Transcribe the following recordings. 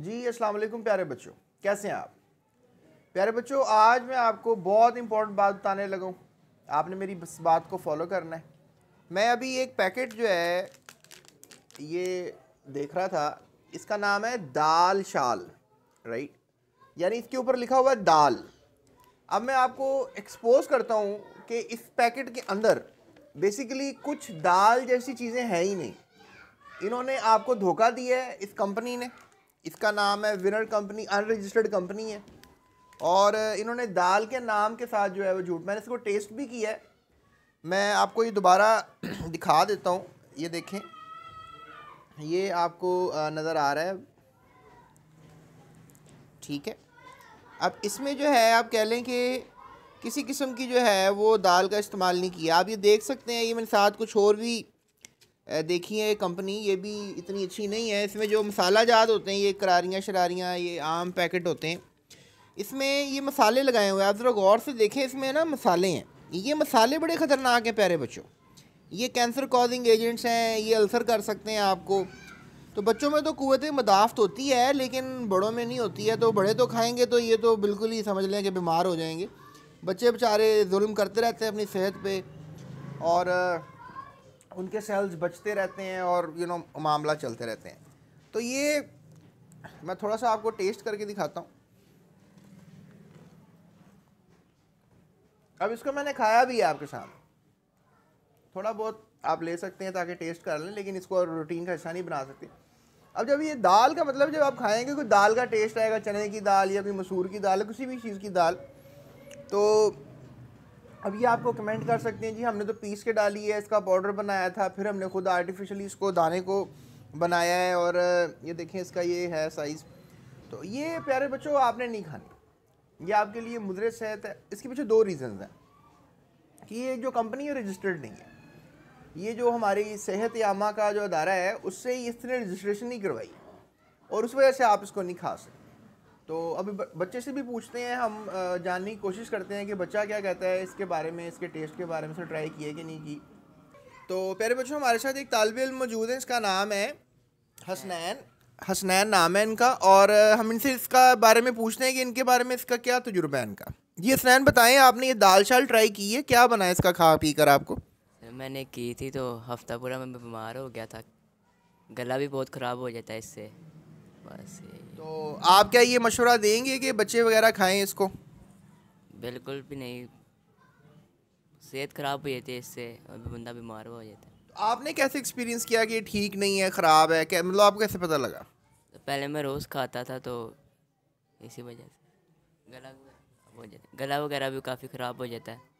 जी अस्सलाम वालेकुम प्यारे बच्चों कैसे हैं आप प्यारे बच्चों आज मैं आपको बहुत इंपॉर्टेंट बात बताने लगा हूँ आपने मेरी इस बात को फॉलो करना है मैं अभी एक पैकेट जो है ये देख रहा था इसका नाम है दाल शाल राइट यानी इसके ऊपर लिखा हुआ है दाल अब मैं आपको एक्सपोज करता हूँ कि इस पैकेट के अंदर बेसिकली कुछ दाल जैसी चीज़ें हैं ही नहीं इन्होंने आपको धोखा दिया है इस कंपनी ने इसका नाम है विनर कंपनी अनरजिस्टर्ड कंपनी है और इन्होंने दाल के नाम के साथ जो है वो झूठ मैंने इसको टेस्ट भी किया है मैं आपको ये दोबारा दिखा देता हूँ ये देखें ये आपको नज़र आ रहा है ठीक है अब इसमें जो है आप कह लें कि किसी किस्म की जो है वो दाल का इस्तेमाल नहीं किया आप ये देख सकते हैं ये मेरे साथ कुछ और भी देखिए ये कंपनी ये भी इतनी अच्छी नहीं है इसमें जो मसाला जात होते हैं ये करारियाँ शरारियाँ ये आम पैकेट होते हैं इसमें ये मसाले लगाए हुए हैं आप ज़रा गौर से देखें इसमें ना मसाले हैं ये मसाले बड़े ख़तरनाक हैं प्यारे बच्चों ये कैंसर कॉजिंग एजेंट्स हैं ये अल्सर कर सकते हैं आपको तो बच्चों में तो कुत मदाफ़त होती है लेकिन बड़ों में नहीं होती है तो बड़े तो खाएँगे तो ये तो बिल्कुल ही समझ लें कि बीमार हो जाएंगे बच्चे बेचारे जुल्म करते रहते हैं अपनी सेहत पर और उनके सेल्स बचते रहते हैं और यू नो मामला चलते रहते हैं तो ये मैं थोड़ा सा आपको टेस्ट करके दिखाता हूँ अब इसको मैंने खाया भी है आपके साथ थोड़ा बहुत आप ले सकते हैं ताकि टेस्ट कर लें लेकिन इसको रूटीन का हिस्सा नहीं बना सकते अब जब ये दाल का मतलब जब आप खाएंगे कोई दाल का टेस्ट आएगा चने की दाल या कोई मसूर की दाल किसी भी चीज़ की दाल तो अब ये आपको कमेंट कर सकते हैं जी हमने तो पीस के डाली है इसका बॉर्डर बनाया था फिर हमने खुद आर्टिफिशली इसको दाने को बनाया है और ये देखें इसका ये है साइज़ तो ये प्यारे बच्चों आपने नहीं खाने ये आपके लिए मुदरे सेहत है इसके पीछे दो रीज़न हैं कि ये जो कंपनी है रजिस्टर्ड नहीं है ये जो हमारी सेहत यामा का जो अदारा है उससे इसने रजिस्ट्रेशन नहीं करवाई और उस वजह से आप इसको नहीं खा सकते तो अभी बच्चे से भी पूछते हैं हम जानने की कोशिश करते हैं कि बच्चा क्या कहता है इसके बारे में इसके टेस्ट के बारे में से ट्राई किया कि नहीं की तो प्यारे बच्चों हमारे साथ एक तालब इम मौजूद है इसका नाम है हसनैन हसनैन नाम है इनका और हम इनसे इसका बारे में पूछते हैं कि इनके बारे में इसका क्या तजुर्बा है इनका ये हसनैन बताएं आपने ये दाल शाल ट्राई की है क्या बनाया इसका खा पी कर आपको मैंने की थी तो हफ्ता पूरा मैं बीमार हो गया था गला भी बहुत ख़राब हो जाता है इससे बस तो आप क्या ये मशवरा देंगे कि बच्चे वगैरह खाएं इसको बिल्कुल भी नहीं सेहत ख़राब हो जाती है इससे और बंदा बीमार हो जाता है तो आपने कैसे एक्सपीरियंस किया कि ठीक नहीं है ख़राब है क्या मतलब आपको कैसे पता लगा तो पहले मैं रोज़ खाता था तो इसी वजह से गला हो जाता गला वगैरह भी काफ़ी ख़राब हो जाता है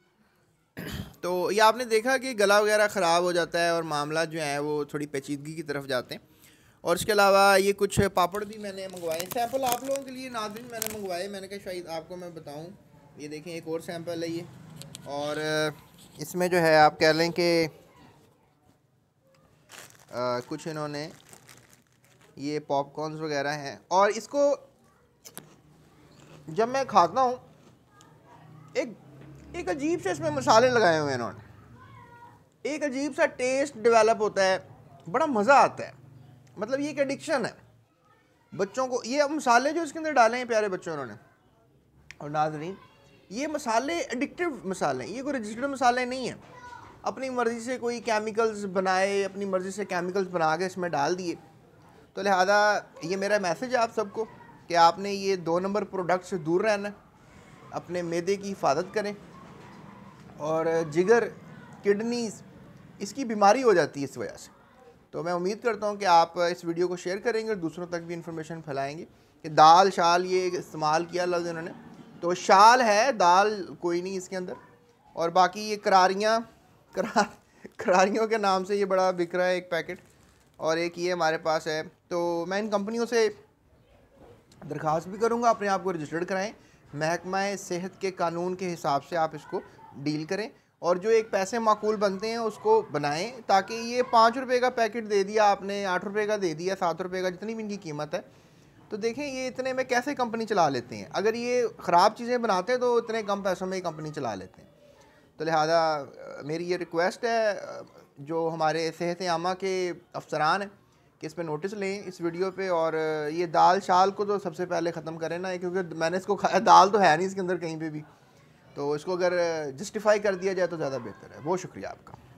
तो ये आपने देखा कि गला वगैरह ख़राब हो जाता है और मामला जो है वो थोड़ी पेचीदगी की तरफ जाते हैं और इसके अलावा ये कुछ पापड़ भी मैंने मंगवाए सैंपल आप लोगों के लिए नाजिन मैंने मंगवाए मैंने कहा शायद आपको मैं बताऊँ ये देखें एक और सैंपल है ये और इसमें जो है आप कह लें कि कुछ इन्होंने ये पॉपकॉर्नस वगैरह हैं और इसको जब मैं खाता हूँ एक एक अजीब से इसमें मसाले लगाए हुए हैं इन्होंने एक अजीब सा टेस्ट डेवलप होता है बड़ा मज़ा आता है मतलब ये एक एडिक्शन है बच्चों को ये मसाले जो इसके अंदर डाले हैं प्यारे बच्चों उन्होंने और नाजरीन ये मसाले एडिक्टिव मसाले हैं ये कोई रजिस्टर्ड मसाले नहीं हैं अपनी मर्ज़ी से कोई केमिकल्स बनाए अपनी मर्ज़ी से केमिकल्स बना के इसमें डाल दिए तो लिहाजा ये मेरा मैसेज है आप सबको कि आपने ये दो नंबर प्रोडक्ट से दूर रहना अपने मैदे की हिफाजत करें और जिगर किडनीज इसकी बीमारी हो जाती है इस वजह से तो मैं उम्मीद करता हूँ कि आप इस वीडियो को शेयर करेंगे और दूसरों तक भी इन्फॉर्मेशन फैलाएंगे कि दाल शाल ये इस्तेमाल किया लफ्ज़ इन्होंने तो शाल है दाल कोई नहीं इसके अंदर और बाकी ये करारियाँ करार करारियों के नाम से ये बड़ा बिक रहा है एक पैकेट और एक ये हमारे पास है तो मैं इन कंपनियों से दरख्वास्त भी करूँगा अपने आप को रजिस्टर्ड कराएँ महकमा सेहत के कानून के हिसाब से आप इसको डील करें और जो एक पैसे माकूल बनते हैं उसको बनाएं ताकि ये पाँच रुपये का पैकेट दे दिया आपने आठ रुपये का दे दिया सात रुपये का जितनी भी इनकी कीमत है तो देखें ये इतने में कैसे कंपनी चला लेते हैं अगर ये ख़राब चीज़ें बनाते हैं तो इतने कम पैसों में ही कंपनी चला लेते हैं तो लिहाजा मेरी ये रिक्वेस्ट है जो हमारे सेहत आमा के अफसरान हैं कि इस पर नोटिस लें इस वीडियो पे और ये दाल शाल को तो सबसे पहले ख़त्म करें ना क्योंकि मैंने इसको खाया दाल तो है नहीं इसके अंदर कहीं पे भी तो इसको अगर जस्टिफाई कर दिया जाए तो ज़्यादा बेहतर है बहुत शुक्रिया आपका